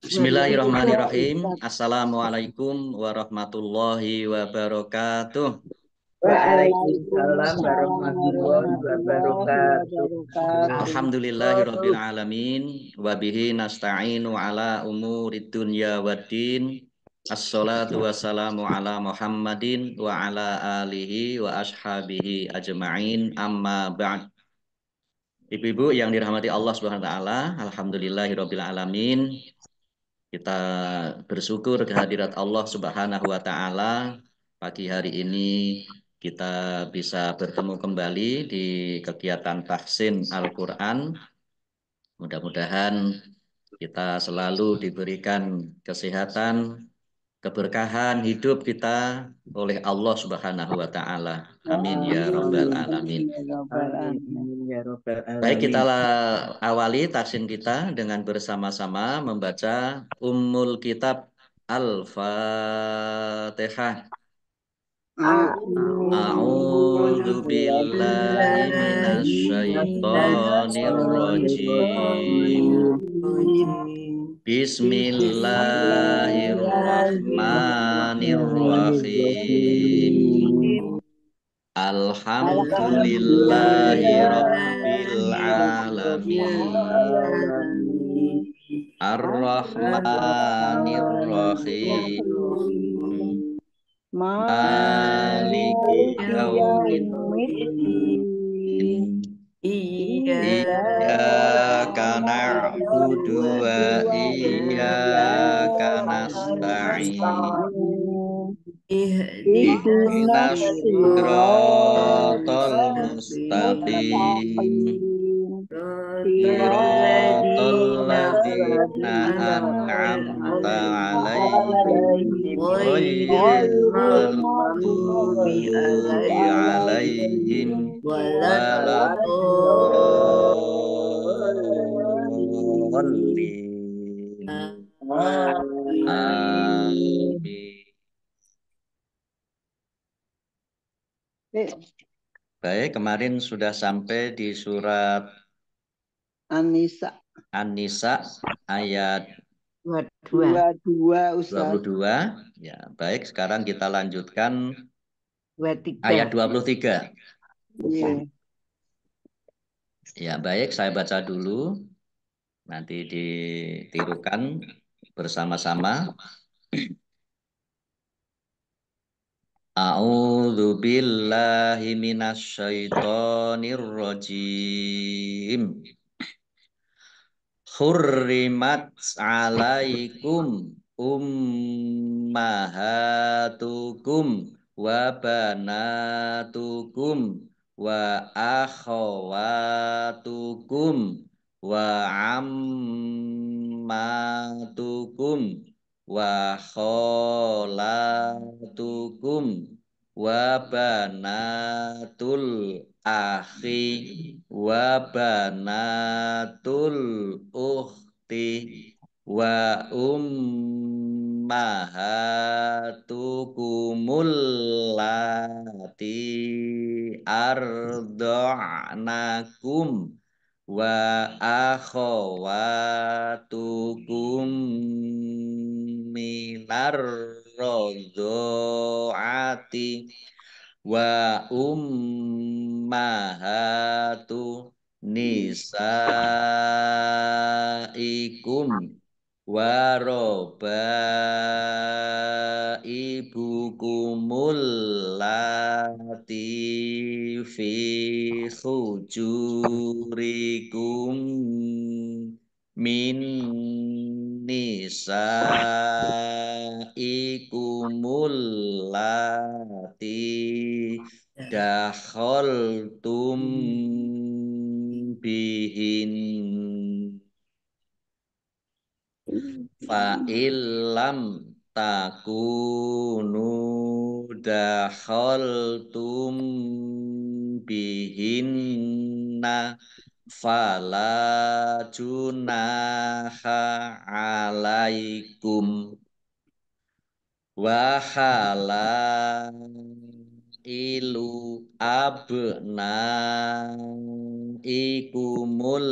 Bismillahirrahmanirrahim. Assalamualaikum warahmatullahi wabarakatuh. Waalaikumsalam warahmatullahi wabarakatuh. Alhamdulillahirabbil alamin wa bihi nasta'inu ala umuri dunya waddin. Assalatu wassalamu ala Muhammadin wa ala alihi wa ashabihi ajma'in amma ba'd. Ibu-ibu yang dirahmati Allah Subhanahu wa taala, alhamdulillahirabbil alamin. Kita bersyukur kehadirat Allah Subhanahu wa taala pagi hari ini kita bisa bertemu kembali di kegiatan vaksin Al-Qur'an. Mudah-mudahan kita selalu diberikan kesehatan, keberkahan hidup kita oleh Allah Subhanahu wa taala. Amin ya rabbal ya ya alamin. Baik kita awali tahsin kita dengan bersama-sama membaca Ummul Kitab Al-Fatihah. A'udzu billahi minasy syaithanir rajim. Bismillahirrahmanirrahim. Alhamdulillahirabbil alamin. Arrahmanirrahim. Maliki yaumiddin. Iyyaka na'budu wa iyyaka nasta'in. tol siratal mustaqim. Siratal ladzina an'amta 'alaihim ghairil maghdubi 'alaihim Baik, kemarin sudah sampai di surat Anisa. Anisa ayat 22. 22. Ya, baik, sekarang kita lanjutkan 23. ayat 23. Yeah. Iya. Ya baik, saya baca dulu. Nanti ditirukan bersama-sama. A'udzu billahi minasyaitonir rajim. Hurrimat 'alaikum ummahatukum wa banatukum wa akhawatukum wa ammatukum wa kholatukum wa banatul akhi wa banatul ukhti wa um ummahatukumullati lati wa akhawatukum minar rodoati wa ummahatu nisaikum waroba ibu lati fi hujurikum min nisaikumul hmm. dahol dakhaltum bihin fa illam takunu dakhaltum bihinna fala junaha alaikum wahala ilu abna ikumul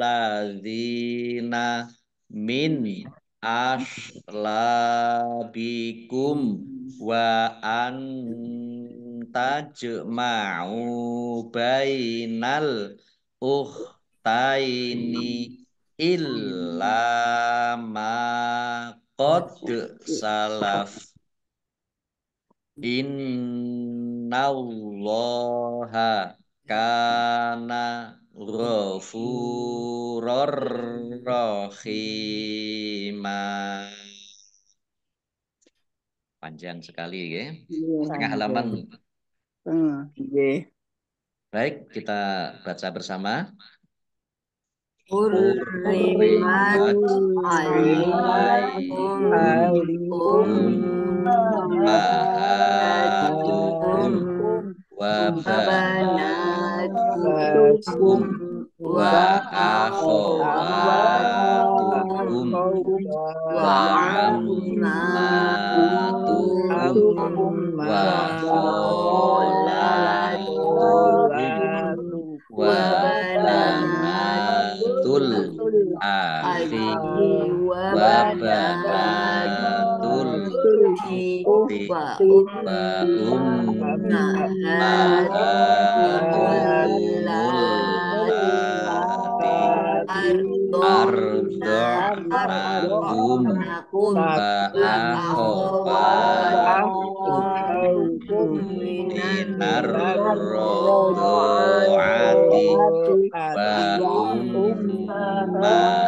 ladzina min hmm. aslabikum wa antajma'u bainal uhtaini illa ma qad salaf innallaha kana Ghafurur Panjang sekali ya. Iya, Setengah iya. halaman. Iya. Baik, kita baca bersama. wa akhawatukum wa akhawatukum wa amunatukum wa kholatukum wa banatukum warahmatul aziz wabatul Ardo'akum Ba'akhoba'akum Minar Rodo'ati Ba'um Amen.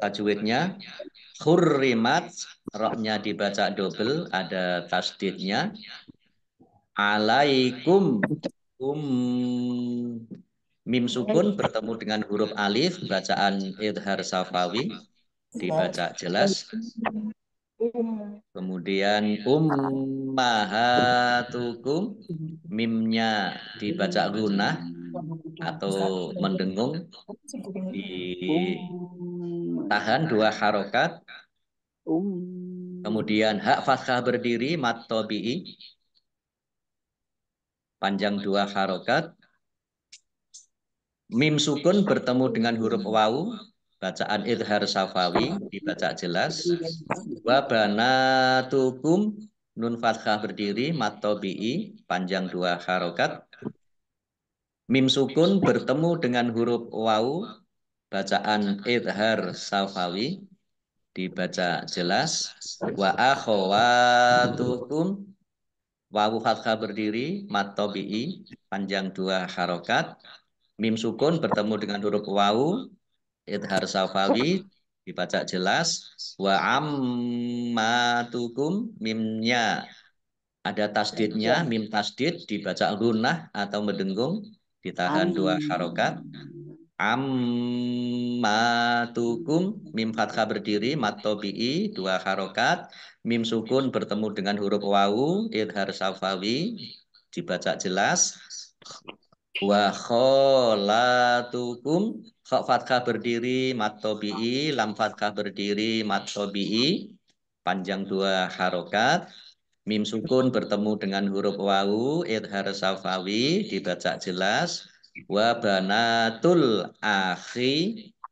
tajwidnya hurrimat roknya dibaca double ada tasdidnya alaikum um mim sukun bertemu dengan huruf alif bacaan idhar safawi dibaca jelas Um. Kemudian ummahatukum mimnya dibaca lunah atau mendengung ditahan dua harokat. Kemudian hak fathah berdiri mat tobi'i panjang dua harokat. Mim sukun bertemu dengan huruf wau bacaan Irhar Safawi dibaca jelas wa banatukum nun fathah berdiri matobi'i panjang dua harokat mim sukun bertemu dengan huruf wau. bacaan Irhar Safawi dibaca jelas wa akhwatukum wau fathah berdiri, matobi'i, panjang dua harokat. Mim sukun bertemu dengan huruf wau. Idhar harus dibaca jelas wa ammatukum mimnya ada tasdidnya iya. mim tasdid dibaca lunah atau mendengung ditahan Amin. dua harokat ammatukum mim fathah berdiri matobi'i dua harokat mim sukun bertemu dengan huruf wawu idhar safawi dibaca jelas wa kholatukum Kok fatkah berdiri matobi'i, lam fatkah berdiri matobi'i, panjang dua harokat. Mim sukun bertemu dengan huruf wawu, idhar safawi, dibaca jelas. Wa banatul akhi,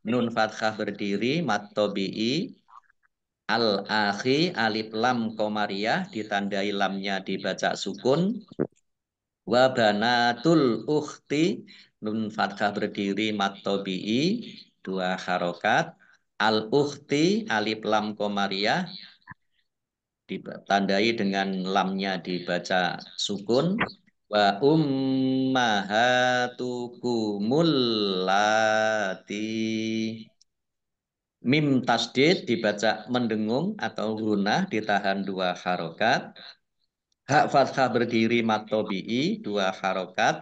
nun fatkah berdiri, matobi'i, al akhi, alif lam komariah, ditandai lamnya dibaca sukun. Wabanatul ukhti, nun fathah berdiri mat tobi'i dua harokat al uhti alif lam komariah ditandai dengan lamnya dibaca sukun wa ummahatukumullati mim tasdid dibaca mendengung atau runah ditahan dua harokat hak fathah berdiri matobi'i dua harokat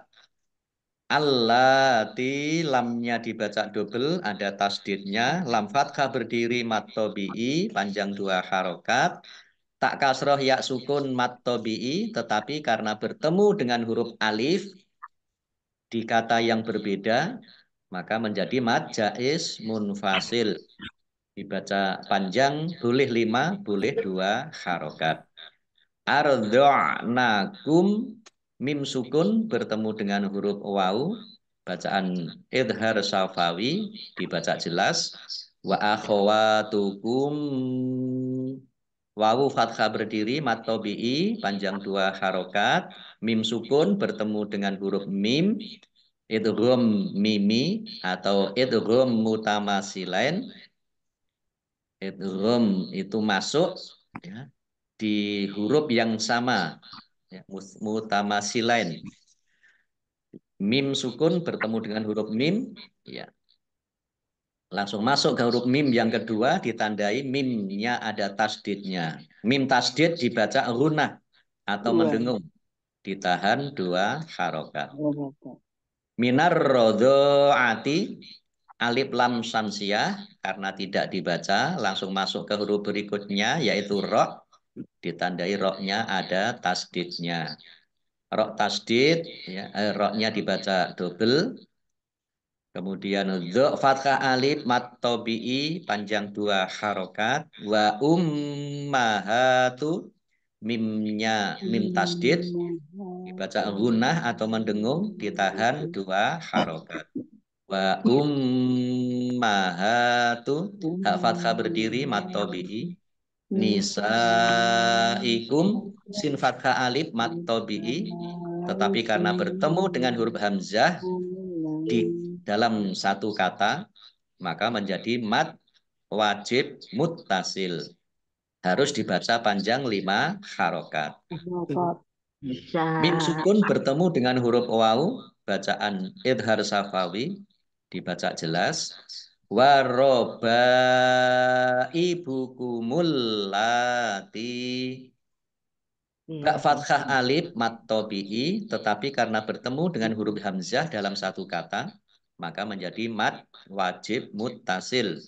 Allati lamnya dibaca double, ada tasdidnya. Lam fathah berdiri matobi'i, panjang dua harokat. Tak kasroh ya sukun matobi'i, tetapi karena bertemu dengan huruf alif, di kata yang berbeda, maka menjadi mat jais munfasil. Dibaca panjang, boleh lima, boleh dua harokat. Ardo'nakum mim sukun bertemu dengan huruf wau bacaan idhar safawi dibaca jelas wa akhawatukum wawu fathah berdiri matobi'i panjang dua harokat mim sukun bertemu dengan huruf mim idghum mimi atau mutamasi mutamasilain idghum itu masuk ya, di huruf yang sama ya, mutamasilain mim sukun bertemu dengan huruf mim ya langsung masuk ke huruf mim yang kedua ditandai mimnya ada tasdidnya mim tasdid dibaca runah atau dua. Iya. mendengung ditahan dua harokat minar rodo ati alif lam samsiah karena tidak dibaca langsung masuk ke huruf berikutnya yaitu ro ditandai roknya ada tasdidnya. Rok tasdid, ya, eh, roknya dibaca double. Kemudian dzok fathah alif mat tobi'i panjang dua harokat wa ummahatu mimnya mim tasdid dibaca gunah atau mendengung ditahan dua harokat wa ummahatu berdiri mat tobi'i nisaikum sin fathah alif mat tobi'i tetapi karena bertemu dengan huruf hamzah di dalam satu kata maka menjadi mat wajib mutasil harus dibaca panjang lima harokat mim sukun bertemu dengan huruf waw bacaan idhar safawi dibaca jelas waroba ibu kumulati, Enggak hmm. fathah alif mat tobi'i, tetapi karena bertemu dengan huruf hamzah dalam satu kata, maka menjadi mat wajib mutasil.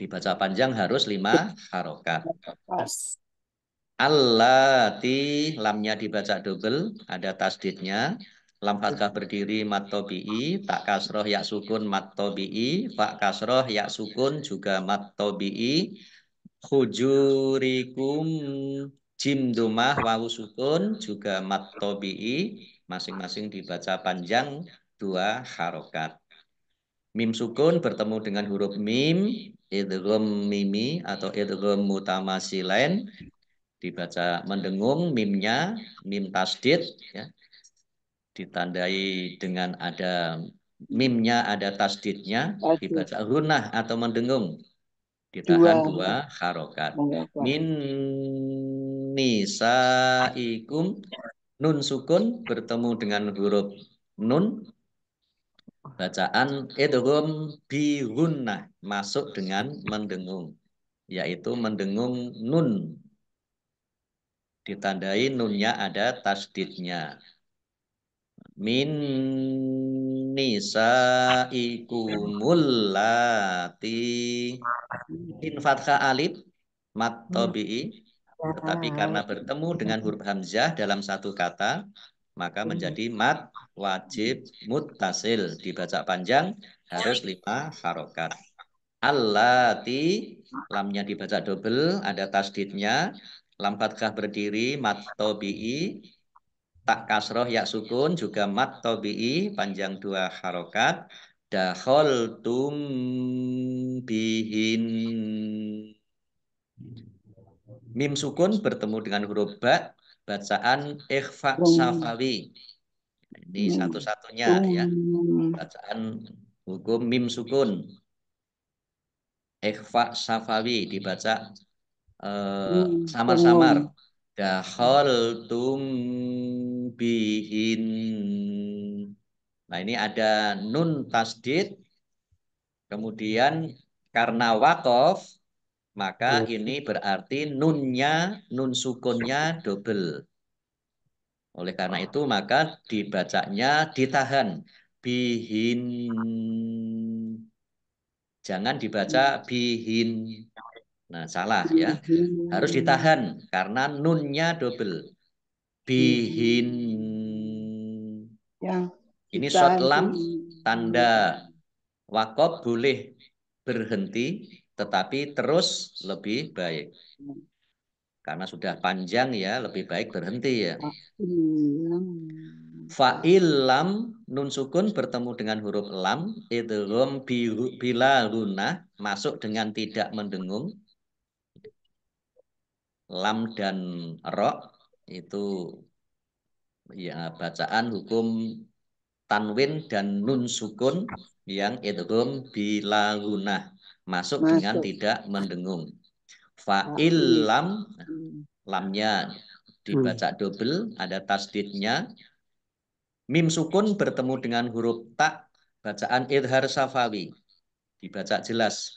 Dibaca panjang harus lima harokat. Allati lamnya dibaca double, ada tasdidnya. Lam fathah berdiri mat tobi'i, tak kasroh yak sukun mat tobi'i, fak kasroh yak sukun juga mat tobi'i. Hujurikum jim dumah wawu sukun juga mat tobi'i, masing-masing dibaca panjang dua harokat. Mim sukun bertemu dengan huruf mim, idgham mimi atau mutama silen, dibaca mendengung mimnya mim tasdid ya ditandai dengan ada mimnya, ada tasdidnya, dibaca runah atau mendengung. Ditahan dua, dua harokat. Min nisaikum nun sukun bertemu dengan huruf nun bacaan edrum bi runnah masuk dengan mendengung yaitu mendengung nun ditandai nunnya ada tasdidnya min nisaikumul lati fathah alif mat hmm. tetapi karena bertemu dengan huruf hamzah dalam satu kata maka hmm. menjadi mat wajib mutasil dibaca panjang harus lima harokat Alati lamnya dibaca double ada tasdidnya lam fatkah berdiri mat tak kasroh ya sukun juga mat tobi'i panjang dua harokat dahol tum bihin mim sukun bertemu dengan huruf ba bacaan ikhfa safawi ini satu-satunya ya bacaan hukum mim sukun ikhfa safawi dibaca eh, samar-samar uh, samar -samar. dahol tum bihin. Nah, ini ada nun tasdid. Kemudian karena wakof, maka oh. ini berarti nunnya, nun sukunnya double. Oleh karena itu, maka dibacanya ditahan. Bihin. Jangan dibaca iya. bihin. Nah, salah ya. Harus ditahan karena nunnya double bihin yang ini short lam tanda wakob boleh berhenti tetapi terus lebih baik karena sudah panjang ya lebih baik berhenti ya fa'il lam nun sukun bertemu dengan huruf lam idgham bila lunah masuk dengan tidak mendengung lam dan rok itu ya bacaan hukum tanwin dan nun sukun yang hukum bila gunah masuk, masuk dengan tidak mendengung fa'il lam hmm. lamnya dibaca hmm. double ada tasdidnya mim sukun bertemu dengan huruf tak bacaan idhar safawi dibaca jelas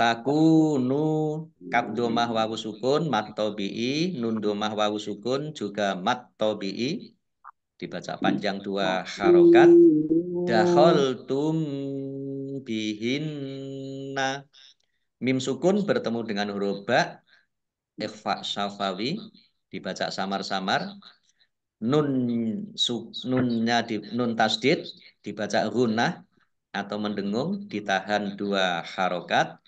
Takunu kap domah wawu sukun mat tobi'i nun domah wawu sukun juga mat tobi'i dibaca panjang dua harokat dahol tum bihinna mim sukun bertemu dengan huruf ba ikhfa syafawi dibaca samar-samar nun su, nunnya di, nun tasdid dibaca gunah atau mendengung ditahan dua harokat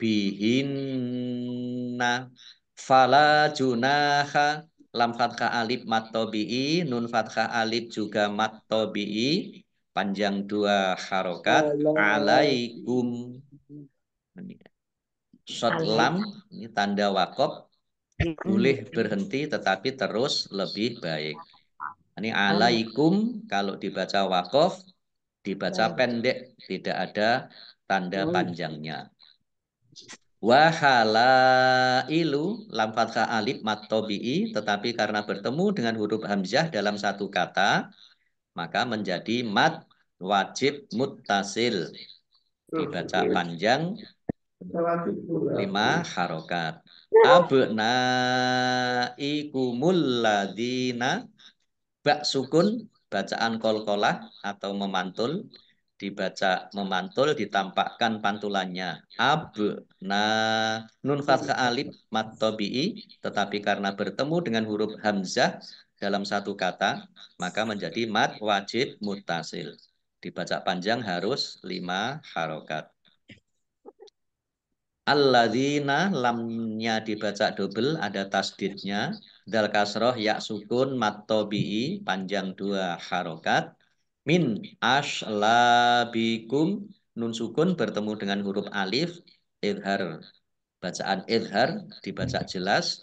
bihinna fala junaha lam fathah alif mat nun fathah alif juga mat panjang dua harokat alaikum shot lam ini tanda wakop hmm. boleh berhenti tetapi terus lebih baik ini alaikum kalau dibaca wakof dibaca pendek tidak ada tanda hmm. panjangnya Wahala ilu lam fathah alif matobi'i tetapi karena bertemu dengan huruf hamzah dalam satu kata maka menjadi mat wajib mutasil dibaca panjang lima harokat abna ikumul bak sukun bacaan kolkolah atau memantul dibaca memantul ditampakkan pantulannya abna nun fathah alif mat tetapi karena bertemu dengan huruf hamzah dalam satu kata maka menjadi mat wajib mutasil dibaca panjang harus lima harokat Alladzina lamnya dibaca dobel ada tasdidnya dal kasroh yak sukun mat panjang dua harokat Min aslabikum nun sukun bertemu dengan huruf alif idhar. Bacaan idhar dibaca jelas.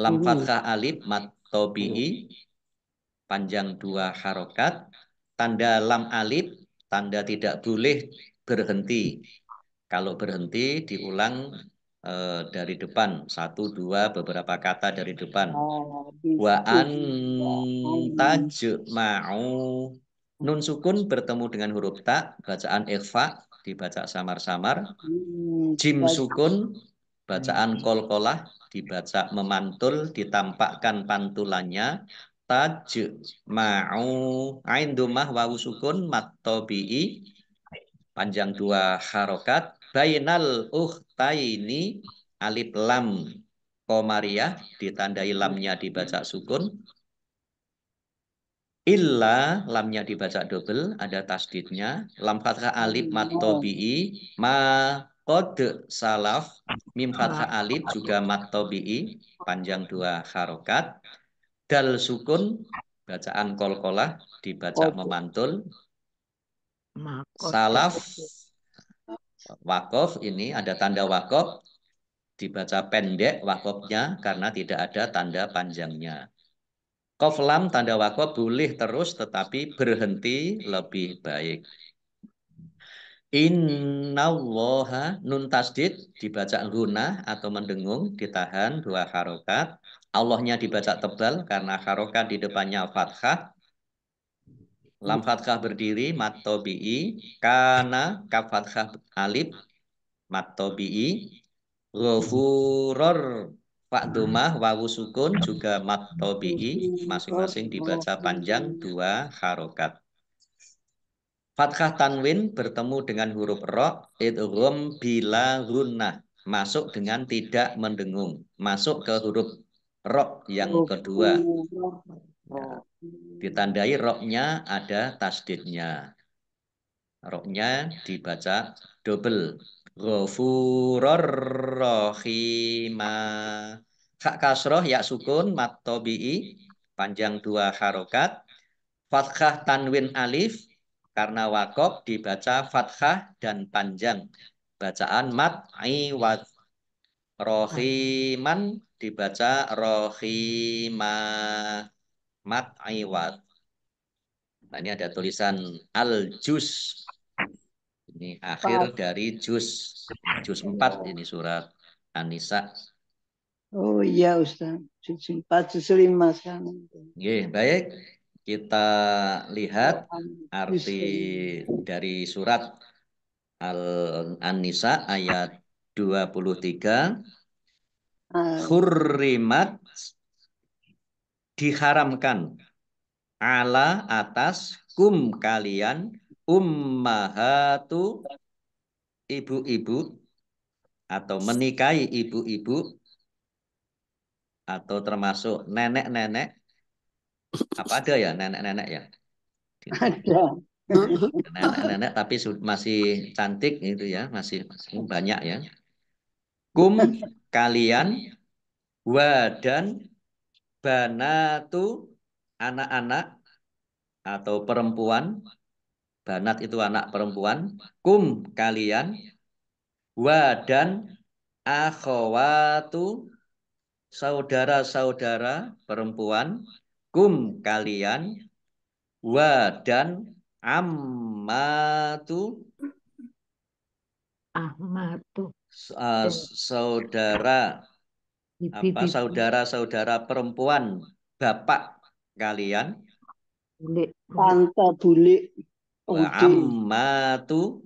Lam uh. fathah alif mat tobihi panjang dua harokat. Tanda lam alif tanda tidak boleh berhenti. Kalau berhenti diulang eh, dari depan satu dua beberapa kata dari depan. Oh, Wa antajma'u nun sukun bertemu dengan huruf ta, bacaan ikhfa dibaca samar-samar. Hmm, Jim sukun bacaan kol-kolah, dibaca memantul ditampakkan pantulannya taj ma'u ain dumah wawu sukun matobi'i panjang dua harokat uh uhtaini alif lam komariah ditandai lamnya dibaca sukun Illa lamnya dibaca double, ada tasdidnya. Lam fathah alif mat tabii ma kod oh. salaf, mim fathah ah. alif juga mat tabii panjang dua harokat. Dal sukun, bacaan kolkolah, dibaca memantul. Salaf, wakof ini ada tanda wakof, dibaca pendek wakofnya karena tidak ada tanda panjangnya. Koflam tanda wakwa boleh terus tetapi berhenti lebih baik. woha nun tasdid dibaca guna atau mendengung ditahan dua harokat. Allahnya dibaca tebal karena harokat di depannya fathah. Lam fathah berdiri mat tobi'i kana kaf fathah alif mat tobi'i Pak Duma, hmm. wawu sukun juga mat tobi'i masing-masing dibaca panjang dua harokat. Fathah tanwin bertemu dengan huruf roh idgham bila runnah, masuk dengan tidak mendengung, masuk ke huruf roh yang kedua. Ditandai rohnya ada tasdidnya. Roknya dibaca double Ghafurur rahima. Hak kasroh ya sukun mat panjang dua harokat. Fathah tanwin alif karena wakob dibaca fathah dan panjang. Bacaan mat iwad. Rohiman dibaca rohima mat iwad. Nah, ini ada tulisan al-juz ini akhir dari juz juz 4 ini surat Anisa. Oh iya Ustaz, juz 4 juz 5 sekarang. Ye, baik. Kita lihat arti dari surat al anisa ayat 23. Khurrimat diharamkan ala atas kum kalian ummahatu ibu-ibu atau menikahi ibu-ibu atau termasuk nenek-nenek apa ada ya nenek-nenek ya gitu. ada nenek-nenek tapi masih cantik gitu ya masih, masih banyak ya kum kalian wadan banatu anak-anak atau perempuan Banat itu anak perempuan. Kum kalian. Wa dan akhawatu saudara-saudara perempuan. Kum kalian. Wa dan ammatu. Ahmatu. Uh, eh, saudara apa saudara-saudara perempuan bapak kalian tante bulik ammatu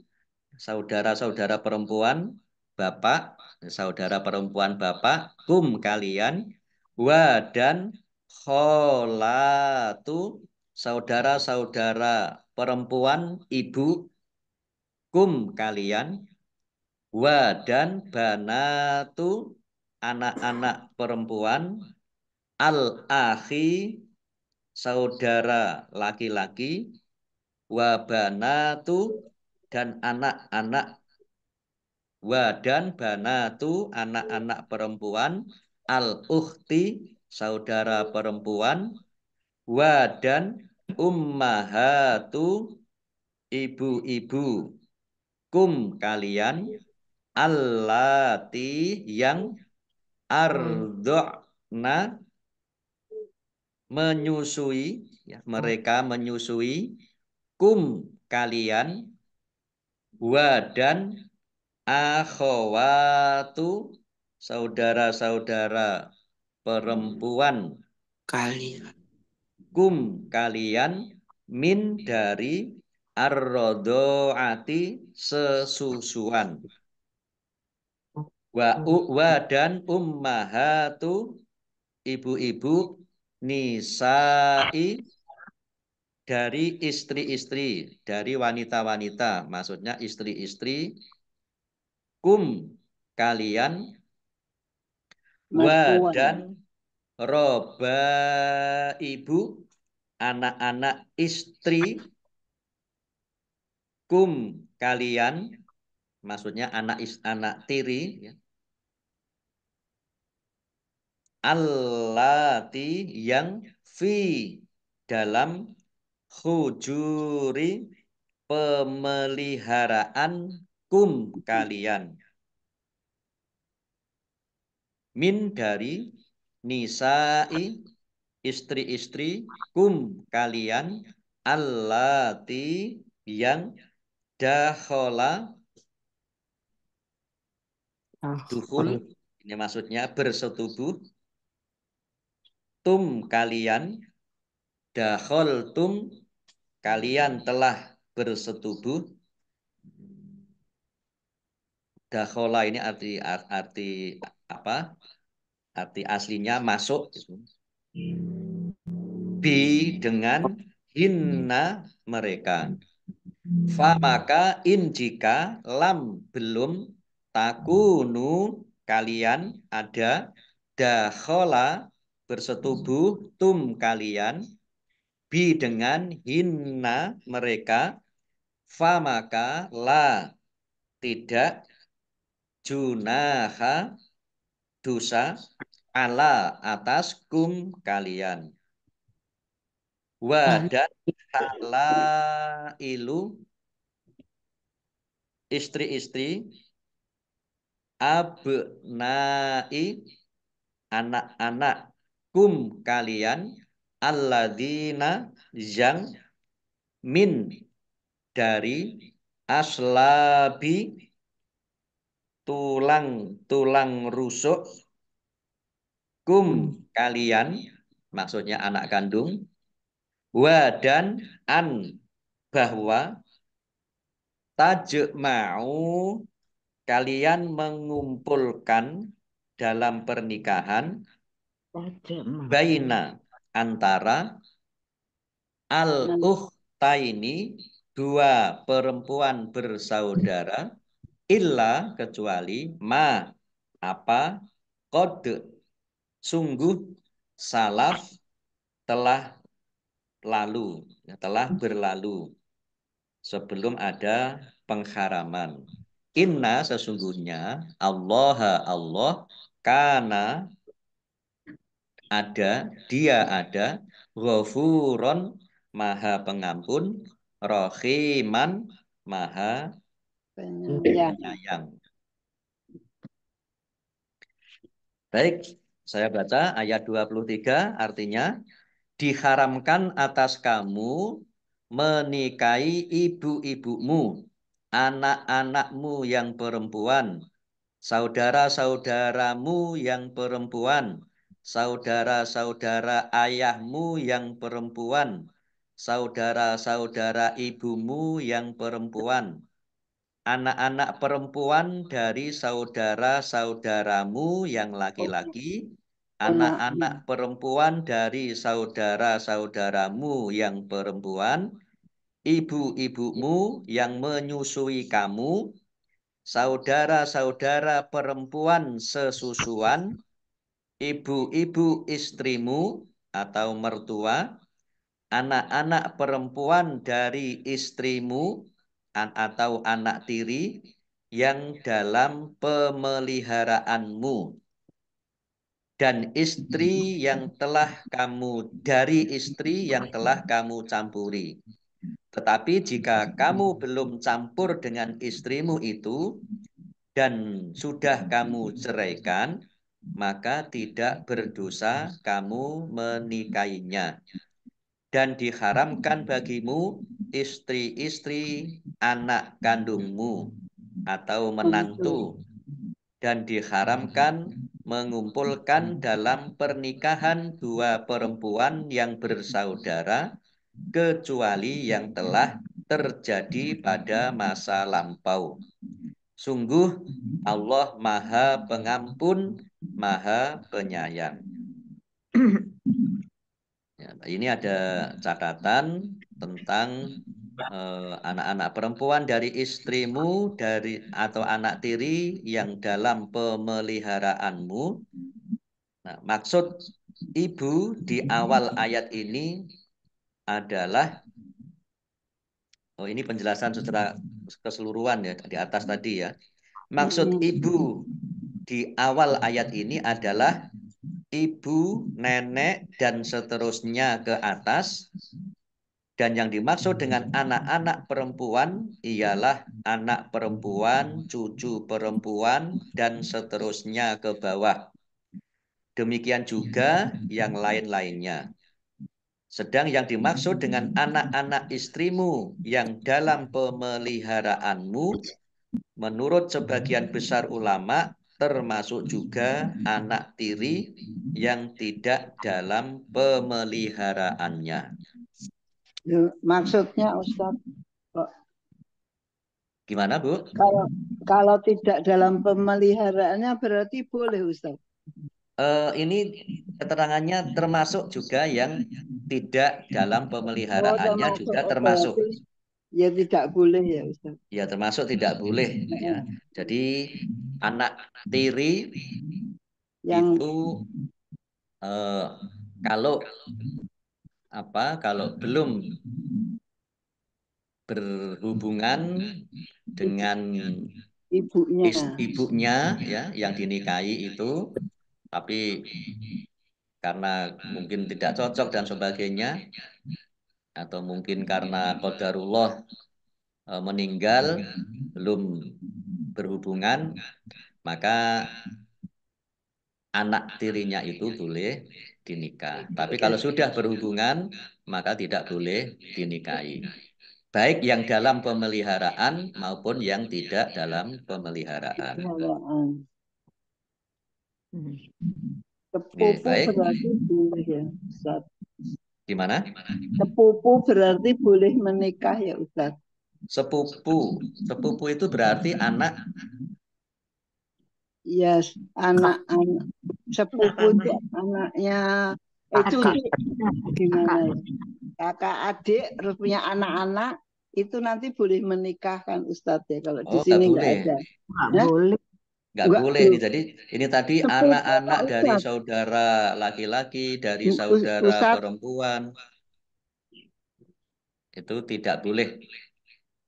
saudara-saudara perempuan bapak, saudara perempuan bapak, kum kalian, wa dan kholatu saudara-saudara perempuan ibu, kum kalian, wa dan banatu anak-anak perempuan, al-akhi saudara laki-laki, Wabana wabanatu dan anak-anak wa dan banatu anak-anak perempuan al ukhti saudara perempuan wa dan ummahatu ibu-ibu kum kalian allati yang ardhna menyusui ya, mereka menyusui kum kalian wa dan akhwatu saudara-saudara perempuan kalian kum kalian min dari arrodoati sesusuan wa wa dan ummahatu ibu-ibu nisai dari istri-istri, dari wanita-wanita, maksudnya istri-istri, kum kalian, wa dan roba ibu, anak-anak istri, kum kalian, maksudnya anak is anak tiri, ya. Allati yang fi dalam hujuri pemeliharaan kum kalian min dari nisai istri-istri kum kalian allati yang dahola duhul ini maksudnya bersetubuh tum kalian dahol tum kalian telah bersetubuh dakhola ini arti arti apa arti aslinya masuk bi dengan hinna mereka fa maka in jika lam belum takunu kalian ada dakhola bersetubuh tum kalian bi dengan hinna mereka fa maka la tidak junaha dosa ala atas kum kalian wadah ala hala ilu istri-istri abnai anak-anak kum kalian Alladina yang min dari aslabi tulang-tulang rusuk kum kalian maksudnya anak kandung wa dan an bahwa tajuk mau kalian mengumpulkan dalam pernikahan baina antara al ini dua perempuan bersaudara illa kecuali ma apa kode sungguh salaf telah lalu telah berlalu sebelum ada pengharaman inna sesungguhnya Allah Allah karena ada, dia ada, ghafuron maha pengampun, rohiman maha penyayang. Baik, saya baca ayat 23 artinya diharamkan atas kamu menikahi ibu-ibumu, anak-anakmu yang perempuan, saudara-saudaramu yang perempuan, saudara-saudara ayahmu yang perempuan, saudara-saudara ibumu yang perempuan, anak-anak perempuan dari saudara-saudaramu yang laki-laki, anak-anak perempuan dari saudara-saudaramu yang perempuan, ibu-ibumu yang menyusui kamu, saudara-saudara perempuan sesusuan, ibu-ibu istrimu atau mertua, anak-anak perempuan dari istrimu atau anak tiri yang dalam pemeliharaanmu dan istri yang telah kamu dari istri yang telah kamu campuri. Tetapi jika kamu belum campur dengan istrimu itu dan sudah kamu ceraikan, maka tidak berdosa kamu menikahinya. Dan diharamkan bagimu istri-istri anak kandungmu atau menantu. Dan diharamkan mengumpulkan dalam pernikahan dua perempuan yang bersaudara kecuali yang telah terjadi pada masa lampau. Sungguh Allah Maha Pengampun Maha Penyayang. ya, ini ada catatan tentang eh, anak-anak eh, perempuan dari istrimu dari atau anak tiri yang dalam pemeliharaanmu. Nah, maksud ibu di awal ayat ini adalah oh ini penjelasan secara keseluruhan ya di atas tadi ya. Maksud ibu di awal ayat ini adalah ibu, nenek, dan seterusnya ke atas. Dan yang dimaksud dengan anak-anak perempuan ialah anak perempuan, cucu perempuan, dan seterusnya ke bawah. Demikian juga yang lain-lainnya. Sedang yang dimaksud dengan anak-anak istrimu yang dalam pemeliharaanmu, menurut sebagian besar ulama, termasuk juga anak tiri yang tidak dalam pemeliharaannya. Ya, maksudnya Ustaz. Gimana, Bu? Kalau kalau tidak dalam pemeliharaannya berarti boleh, Ustaz. Uh, ini keterangannya termasuk juga yang tidak dalam pemeliharaannya oh, juga termasuk. Ya tidak boleh ya Ustaz. Ya termasuk tidak boleh ya. Jadi anak tiri yang itu uh, kalau apa kalau belum berhubungan dengan ibunya ibunya ya yang dinikahi itu tapi karena mungkin tidak cocok dan sebagainya atau mungkin karena kodarullah eh, meninggal belum berhubungan, maka anak tirinya itu boleh dinikah. Tapi kalau sudah berhubungan, maka tidak boleh dinikahi. Baik yang dalam pemeliharaan maupun yang tidak dalam pemeliharaan. Hmm. Sepupu berarti boleh ya, Gimana? Sepupu berarti boleh menikah ya, Ustaz. Sepupu. Sepupu itu berarti anak. yes, anak anak sepupu itu anaknya itu gimana? Ya? Kakak adik harus punya anak-anak itu nanti boleh menikahkan Ustadz ya kalau oh, di sini nggak ada. Nggak boleh. Nggak boleh ini jadi ini tadi anak-anak dari saudara laki-laki dari mm, saudara Ustadz. perempuan itu tidak boleh.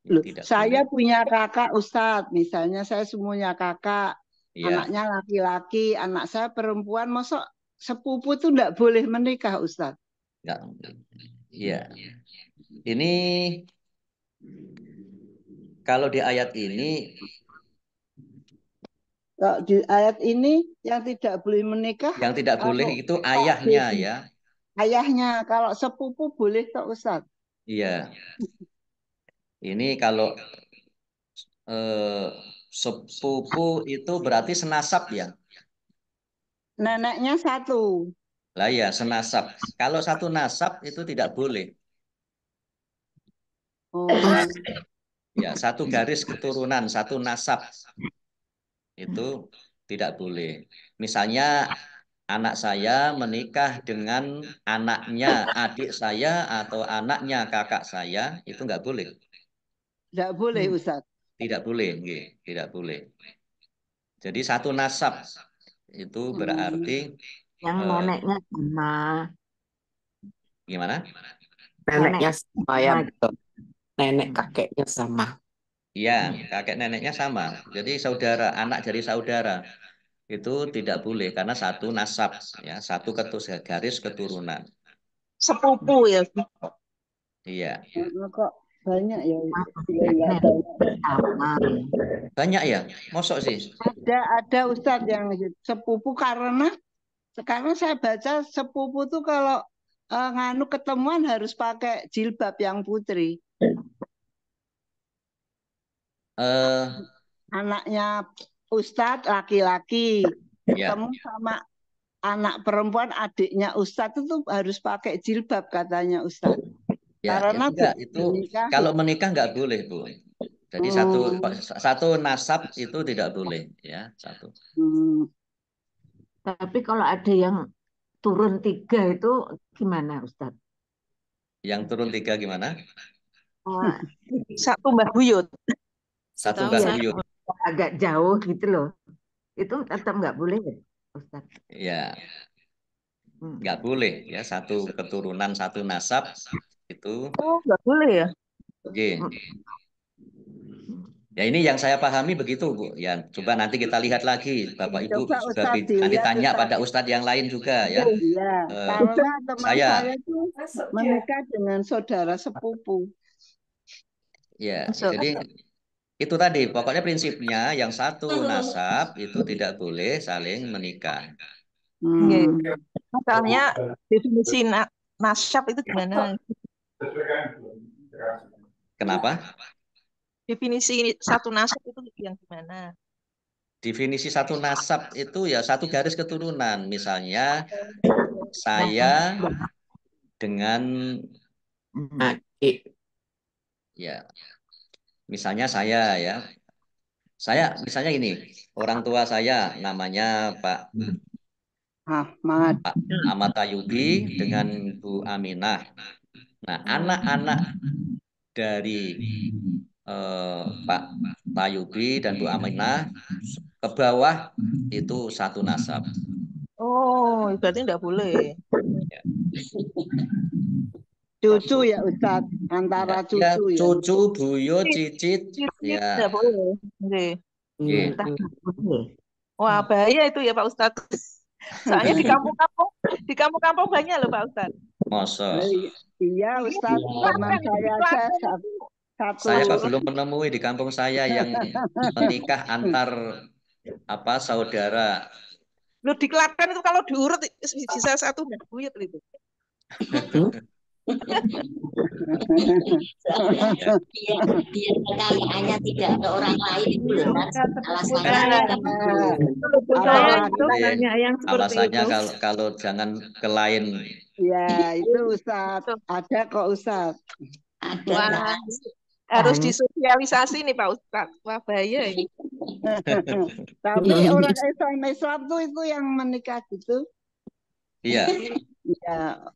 Loh, tidak saya sulit. punya kakak Ustadz, misalnya saya semuanya kakak, ya. anaknya laki-laki, anak saya perempuan, masa sepupu itu tidak boleh menikah Ustadz? Enggak. Iya. Ini kalau di ayat ini di ayat ini yang tidak boleh menikah yang tidak boleh itu ayahnya ya. Ayahnya kalau sepupu boleh tak Ustadz. Iya. Ini kalau eh, sepupu itu berarti senasab ya? Neneknya satu. Lah ya, senasab. Kalau satu nasab itu tidak boleh. Oh. Ya, satu garis keturunan, satu nasab. Itu tidak boleh. Misalnya anak saya menikah dengan anaknya adik saya atau anaknya kakak saya, itu enggak boleh. Tidak boleh hmm. Ustaz. Tidak boleh, tidak boleh. Jadi satu nasab itu hmm. berarti yang uh, neneknya sama. Gimana? Neneknya sama ya Nenek hmm. kakeknya sama. Iya, kakek neneknya sama. Jadi saudara, anak dari saudara itu tidak boleh karena satu nasab ya, satu ketus garis keturunan. Sepupu ya. Iya. Kok banyak ya, ya. banyak ya mosok sih ada ada ustadz yang gitu. sepupu karena sekarang saya baca sepupu tuh kalau uh, nganu ketemuan harus pakai jilbab yang putri uh, anaknya ustadz laki-laki iya. ketemu ya. sama anak perempuan adiknya ustadz itu harus pakai jilbab katanya ustadz Ya, ya, Karena ya, enggak, itu kalau menikah nggak boleh, Bu. Jadi hmm. satu satu nasab itu tidak boleh ya, satu. Hmm. Tapi kalau ada yang turun tiga itu gimana, Ustadz? Yang turun tiga gimana? Satu Mbah Buyut. Satu Mbah ya, Buyut. Agak jauh gitu loh. Itu tetap nggak boleh, Ustaz. Ya, hmm. nggak boleh ya satu keturunan satu nasab itu oh nggak boleh ya oke okay. Hmm. Ya ini yang saya pahami begitu Bu. Ya coba ya. nanti kita lihat lagi Bapak Ibu juga nanti ya, tanya pada Ustadz yang lain juga ya. Oh, iya. Uh, teman saya, itu ya. menikah dengan saudara sepupu. Ya, Masuk. jadi itu tadi pokoknya prinsipnya yang satu nasab itu tidak boleh saling menikah. Hmm. Masalahnya definisi nasab itu gimana? Kenapa? Definisi satu nasab itu yang gimana? Definisi satu nasab itu ya satu garis keturunan. Misalnya saya dengan Aki. Ya. Misalnya saya ya. Saya misalnya ini, orang tua saya namanya Pak Ahmad Pak Ahmad Ayubi dengan Bu Aminah. Nah, hmm, hmm, anak-anak hmm, dari eh, Pak Tayubi dan Bu Aminah ke bawah itu satu nasab. Oh, berarti tidak boleh. Ya. Cucu ya Ustaz, antara cucu ya. ya. Cucu, ya. buyut, cicit, cicit ya. Tidak boleh. Okay. Okay. Gitu. Wah, bahaya itu ya Pak Ustaz. Soalnya di kampung-kampung, di kampung-kampung banyak loh Pak Ustaz. Masa? Iya Ustaz, karena iya, saya satu. Saya Pak, belum menemui di kampung saya yang menikah antar apa saudara. Lu di Klaten itu kalau diurut bisa satu buyut itu dia biar kekayaannya tidak ke orang lain itu loh alasannya Alasannya yang alasannya kalau kalau jangan ke lain ya itu Ustaz ada kok Ustaz ada Wah, harus hmm. disosialisasi nih Pak Ustaz wah bahaya ini tapi iya. orang Islam Islam tuh itu yang menikah gitu iya iya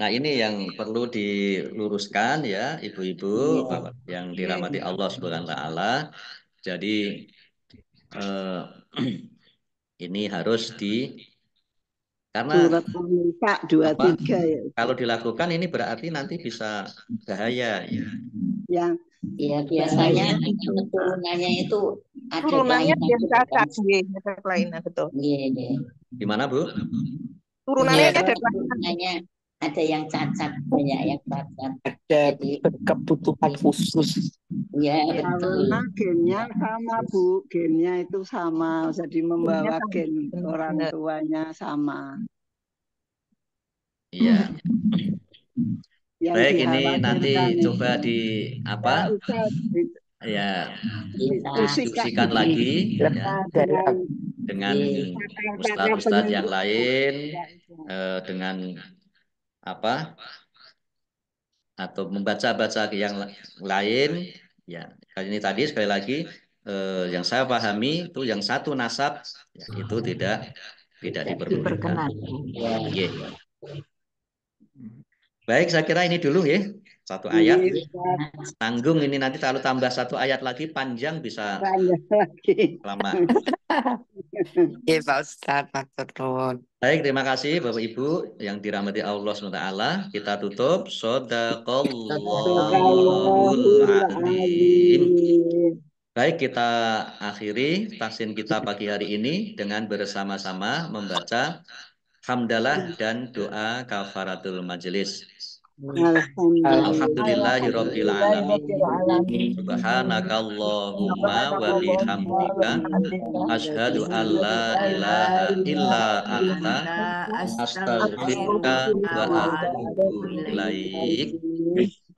Nah, ini yang perlu diluruskan ya, ibu-ibu iya. yang iya, dirahmati iya. Allah Subhanahu wa taala. Jadi eh, ini harus di karena ya. kalau dilakukan ini berarti nanti bisa bahaya ya. Ya, ya biasanya turunannya itu turunannya biasa ada kelainan kan. betul. Iya, iya. Gimana, Bu? Turunannya ya, ada kelainan ada yang cacat banyak yang cacat ada Jadi, kebutuhan khusus ya betul karena gennya sama bu gennya itu sama jadi iya, membawa gen orang iya. tuanya sama iya baik ini nanti kan ini. coba di apa ya, iya. diskusikan lagi ya. dengan ustadz-ustadz yang lain eh, dengan apa atau membaca-baca yang lain ya kali ini tadi sekali lagi eh, yang saya pahami itu yang satu nasab ya, itu ah. tidak tidak diperbolehkan. Ya. Baik, saya kira ini dulu ya satu ayat iya, tanggung ini nanti kalau tambah satu ayat lagi panjang bisa lama Pak Baik, terima kasih Bapak Ibu yang dirahmati Allah SWT. Kita tutup. Sodakallahul Baik, kita akhiri vaksin kita pagi hari ini dengan bersama-sama membaca Hamdalah dan doa kafaratul majelis. Alhamdulillahirrabbilalamin Subhanakallahumma wa bihamdika Ashadu an la ilaha illa anta Astaghfirka wa atubu ilaik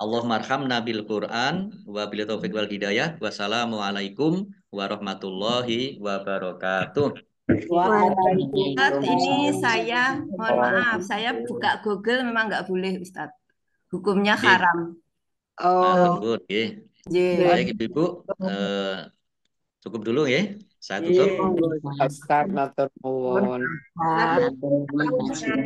Allahumma arhamna bil Qur'an wa bil taufiq wal hidayah. Wassalamualaikum warahmatullahi wabarakatuh. Ustadz, ini saya mohon maaf, saya buka Google memang nggak boleh Ustadz hukumnya haram. Oh. Nah, Baik Ibu-ibu, eh, cukup dulu ya. Saya tutup. Astagfirullah. Iya,